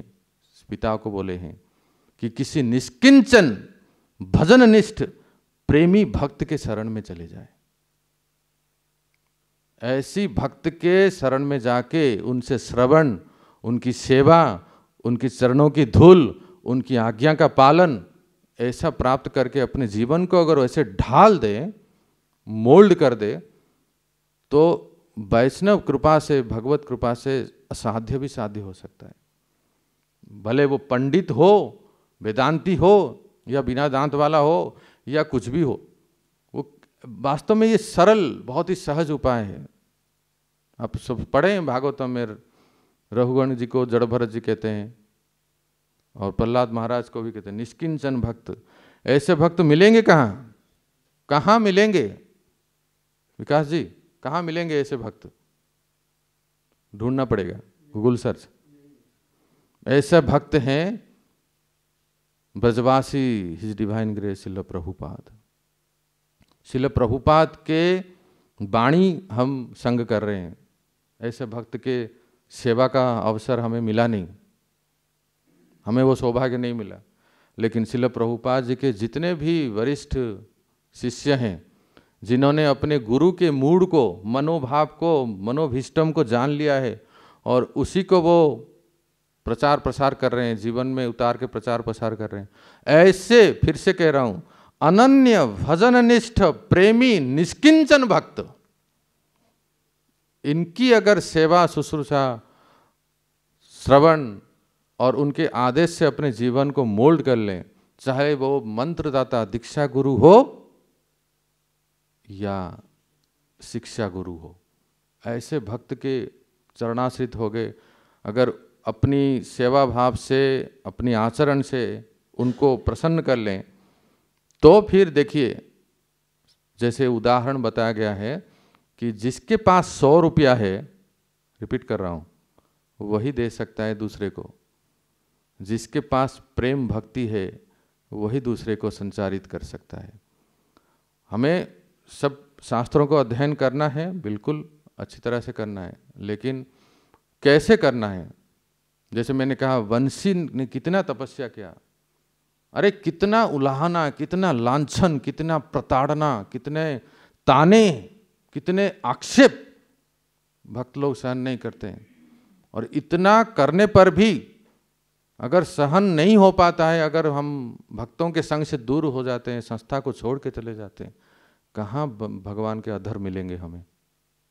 पिता को बोले हैं कि किसी निष्किंचन भजन निष्ठ प्रेमी भक्त के शरण में चले जाए ऐसी भक्त के शरण में जाके उनसे श्रवण उनकी सेवा उनकी चरणों की धूल उनकी आज्ञा का पालन ऐसा प्राप्त करके अपने जीवन को अगर वैसे ढाल दे मोल्ड कर दे तो वैष्णव कृपा से भगवत कृपा से असाध्य भी साध्य हो सकता है भले वो पंडित हो वेदांति हो या बिना दांत वाला हो या कुछ भी हो वो वास्तव में ये सरल बहुत ही सहज उपाय है आप सब पढ़ें भागवतम में रघुगण जी को जड़ भरत जी कहते हैं और प्रहलाद महाराज को भी कहते हैं निष्किंचन भक्त ऐसे भक्त मिलेंगे कहाँ कहाँ मिलेंगे विकास जी कहाँ मिलेंगे ऐसे भक्त ढूंढना पड़ेगा गूगल सर्च ऐसे भक्त हैं ब्रजवासी हिज डिवाइन ग्रे शिल प्रभुपाद शिल प्रभुपाद के वाणी हम संग कर रहे हैं ऐसे भक्त के सेवा का अवसर हमें मिला नहीं हमें वो सौभाग्य नहीं मिला लेकिन शिल प्रभुपाद जी के जितने भी वरिष्ठ शिष्य हैं जिन्होंने अपने गुरु के मूड को मनोभाव को मनोभिष्टम को जान लिया है और उसी को वो प्रचार प्रसार कर रहे हैं जीवन में उतार के प्रचार प्रसार कर रहे हैं ऐसे फिर से कह रहा हूं अनन्य भजन निष्ठ प्रेमी निष्किंचन भक्त इनकी अगर सेवा शुश्रूषा श्रवण और उनके आदेश से अपने जीवन को मोल्ड कर लें चाहे वो मंत्रदाता दीक्षा गुरु हो या शिक्षा गुरु हो ऐसे भक्त के चरणाश्रित हो गए अगर अपनी सेवा भाव से अपनी आचरण से उनको प्रसन्न कर लें तो फिर देखिए जैसे उदाहरण बताया गया है कि जिसके पास सौ रुपया है रिपीट कर रहा हूँ वही दे सकता है दूसरे को जिसके पास प्रेम भक्ति है वही दूसरे को संचारित कर सकता है हमें सब शास्त्रों को अध्ययन करना है बिल्कुल अच्छी तरह से करना है लेकिन कैसे करना है जैसे मैंने कहा वंशी ने कितना तपस्या किया अरे कितना उलाहना कितना लांछन कितना प्रताड़ना कितने ताने कितने आक्षेप भक्त लोग सहन नहीं करते हैं और इतना करने पर भी अगर सहन नहीं हो पाता है अगर हम भक्तों के संग से दूर हो जाते हैं संस्था को छोड़ के चले जाते हैं कहाँ भगवान के अधर मिलेंगे हमें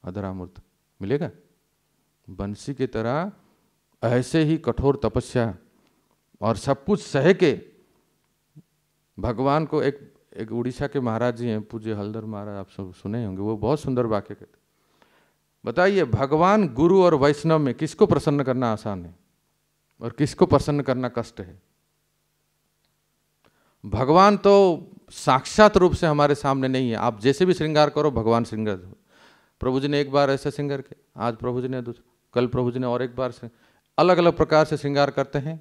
अधरामूर्त मिलेगा बंसी की तरह ऐसे ही कठोर तपस्या और सब कुछ सह के भगवान को एक एक उड़ीसा के महाराज जी हैं पूज्य हल्दर महाराज आप सब सुने होंगे वो बहुत सुंदर वाक्य कहते बताइए भगवान गुरु और वैष्णव में किसको प्रसन्न करना आसान है और किसको प्रसन्न करना कष्ट है भगवान तो साक्षात रूप से हमारे सामने नहीं है आप जैसे भी श्रृंगार करो भगवान श्रृंगार प्रभु जी ने एक बार ऐसा श्रृंगार किया आज प्रभु जी ने दूसरा कल प्रभु जी ने और एक बार श्रृंगार अलग अलग प्रकार से श्रृंगार करते हैं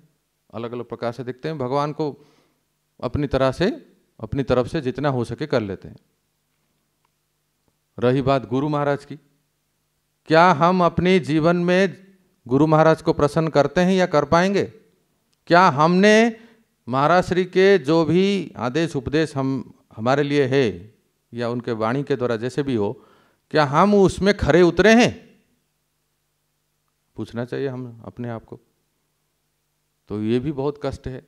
अलग अलग प्रकार से दिखते हैं भगवान को अपनी तरह से अपनी तरफ से जितना हो सके कर लेते हैं रही बात गुरु महाराज की क्या हम अपने जीवन में गुरु महाराज को प्रसन्न करते हैं या कर पाएंगे क्या हमने महाराज श्री के जो भी आदेश उपदेश हम हमारे लिए है या उनके वाणी के द्वारा जैसे भी हो क्या हम उसमें खरे उतरे हैं पूछना चाहिए हम अपने आप को तो ये भी बहुत कष्ट है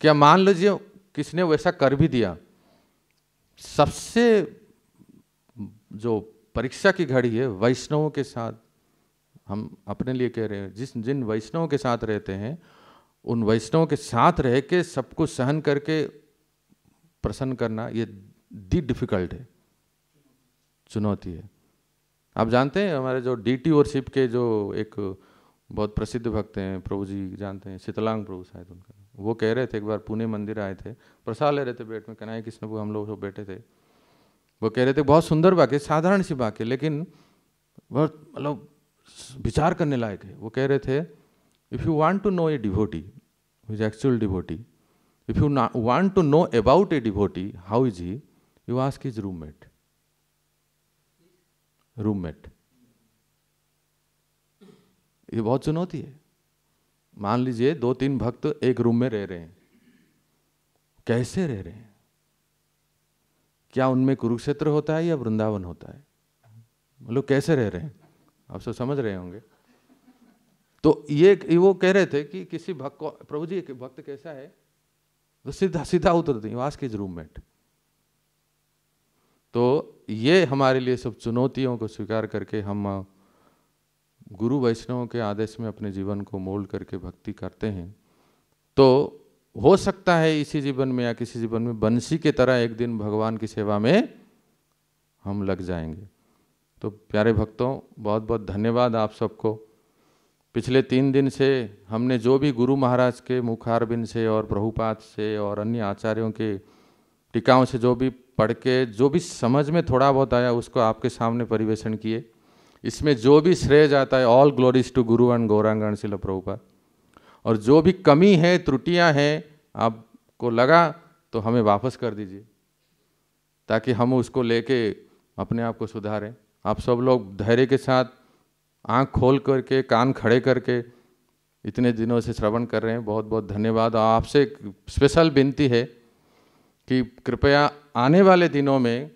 क्या मान लीजिए किसने वैसा कर भी दिया सबसे जो परीक्षा की घड़ी है वैष्णवों के साथ हम अपने लिए कह रहे हैं जिस जिन वैष्णवों के साथ रहते हैं उन वैष्णवों के साथ रह के सब कुछ सहन करके प्रसन्न करना ये दी डिफिकल्ट है चुनौती है आप जानते हैं हमारे जो टी और शिप के जो एक बहुत प्रसिद्ध भक्त हैं प्रभु जी जानते हैं शीतलांग प्रभु शायद उनका वो कह रहे थे एक बार पुणे मंदिर आए थे प्रसाद ले रहे थे बेट में कन्हैया कृष्ण हम लोग सब बैठे थे वो कह रहे थे बहुत सुंदर वाक्य साधारण सी वाक्य लेकिन बहुत मतलब विचार करने लायक है वो कह रहे थे if you want to know a devotee is actual devotee if you want to know about a devotee how is he you ask his roommate roommate ये बहुत चुनौती है मान लीजिए दो तीन भक्त एक रूम में रह रहे हैं कैसे रह रहे हैं क्या उनमें कुरुक्षेत्र होता है या वृंदावन होता है मतलब कैसे रह रहे हैं आप सब समझ रहे होंगे तो ये वो कह रहे थे कि किसी भक्त को प्रभु जी भक्त कैसा है तो सीधा सीधा उतर दी वास की रूममेट तो ये हमारे लिए सब चुनौतियों को स्वीकार करके हम गुरु वैष्णव के आदेश में अपने जीवन को मोल्ड करके भक्ति करते हैं तो हो सकता है इसी जीवन में या किसी जीवन में बंसी के तरह एक दिन भगवान की सेवा में हम लग जाएंगे तो प्यारे भक्तों बहुत बहुत धन्यवाद आप सबको पिछले तीन दिन से हमने जो भी गुरु महाराज के मुखारबिन से और प्रभुपात से और अन्य आचार्यों के टीकाओं से जो भी पढ़ के जो भी समझ में थोड़ा बहुत आया उसको आपके सामने परिवेशन किए इसमें जो भी श्रेय जाता है all glories to guru and Gauranga and Shrila Prabhupada और जो भी कमी है त्रुटियां हैं आपको लगा तो हमें वापस कर दीजिए ताकि हम उसको लेके अपने आप को सुधारें आप सब लोग धैर्य के साथ आंख खोल करके कान खड़े करके इतने दिनों से श्रवण कर रहे हैं बहुत बहुत धन्यवाद आपसे स्पेशल विनती है कि कृपया आने वाले दिनों में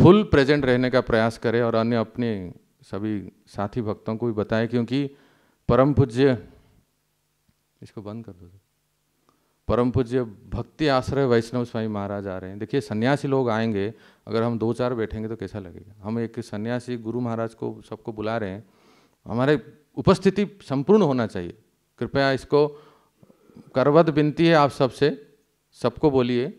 फुल प्रेजेंट रहने का प्रयास करें और अन्य अपने सभी साथी भक्तों को भी बताएं क्योंकि परम पूज्य इसको बंद कर दो परम पूज्य भक्ति आश्रय वैष्णव स्वामी महाराज आ रहे हैं देखिए सन्यासी लोग आएंगे अगर हम दो चार बैठेंगे तो कैसा लगेगा हम एक सन्यासी गुरु महाराज को सबको बुला रहे हैं हमारे उपस्थिति संपूर्ण होना चाहिए कृपया इसको करवत बिनती है आप सबसे सबको बोलिए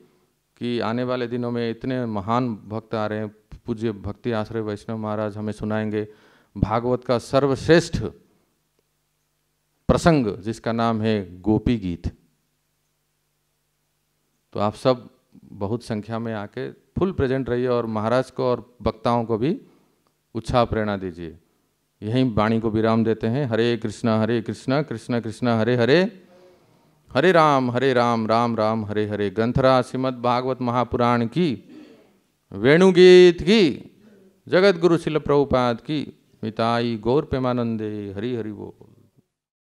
कि आने वाले दिनों में इतने महान भक्त आ रहे हैं पूज्य भक्ति आश्रय वैष्णव महाराज हमें सुनाएंगे भागवत का सर्वश्रेष्ठ प्रसंग जिसका नाम है गोपी गीत तो आप सब बहुत संख्या में आके फुल प्रेजेंट रहिए और महाराज को और वक्ताओं को भी उत्साह प्रेरणा दीजिए यहीं वाणी को विराम देते हैं हरे कृष्णा हरे कृष्णा कृष्णा कृष्णा हरे हरे हरे राम हरे राम राम राम हरे हरे ग्रंथरा श्रीमद भागवत महापुराण की वेणुगीत की जगत गुरु शिल प्रभुपाद की मिताई गौर प्रेमानंदे हरि हरि बोल